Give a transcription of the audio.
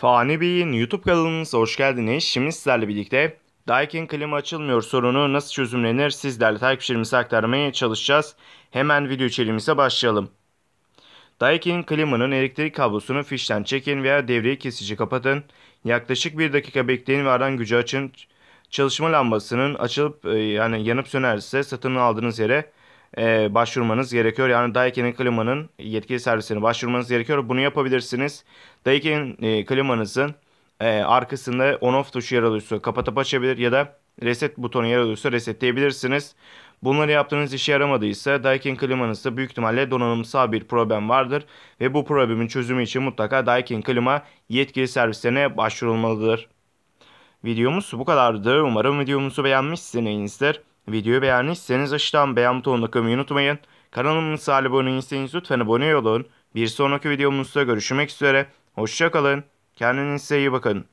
Fani Bey'in YouTube kanalımıza hoş geldiniz. Şimdi sizlerle birlikte Daikin klima açılmıyor sorunu nasıl çözümlenir sizlerle takipçilerimize aktarmaya çalışacağız. Hemen video içeriğimize başlayalım. Daikin klimanın elektrik kablosunu fişten çekin veya devreyi kesici kapatın. Yaklaşık 1 dakika bekleyin ve aran gücü açın. Çalışma lambasının açılıp e, yani yanıp sönerse satın aldığınız yere e, başvurmanız gerekiyor. Yani Daikin klimanın yetkili servisine başvurmanız gerekiyor. Bunu yapabilirsiniz. Daikin e, klimanızın e, arkasında on-off tuşu yer alıyorsa kapatıp açabilir ya da reset butonu yer alıyorsa resetleyebilirsiniz. Bunları yaptığınız işe yaramadıysa Daikin klimanızda büyük ihtimalle donanımsal bir problem vardır ve bu problemin çözümü için mutlaka Daikin klima yetkili servislerine başvurulmalıdır. Videomuz bu kadardı. Umarım videomuzu beğenmişsinizdir. Videoyu beğendiyseniz aşağıdan beğen butonuna takmayı unutmayın. Kanalımıza abone değilseniz lütfen abone olun. Bir sonraki videomuzda görüşmek üzere. Hoşçakalın. Kendinize iyi bakın.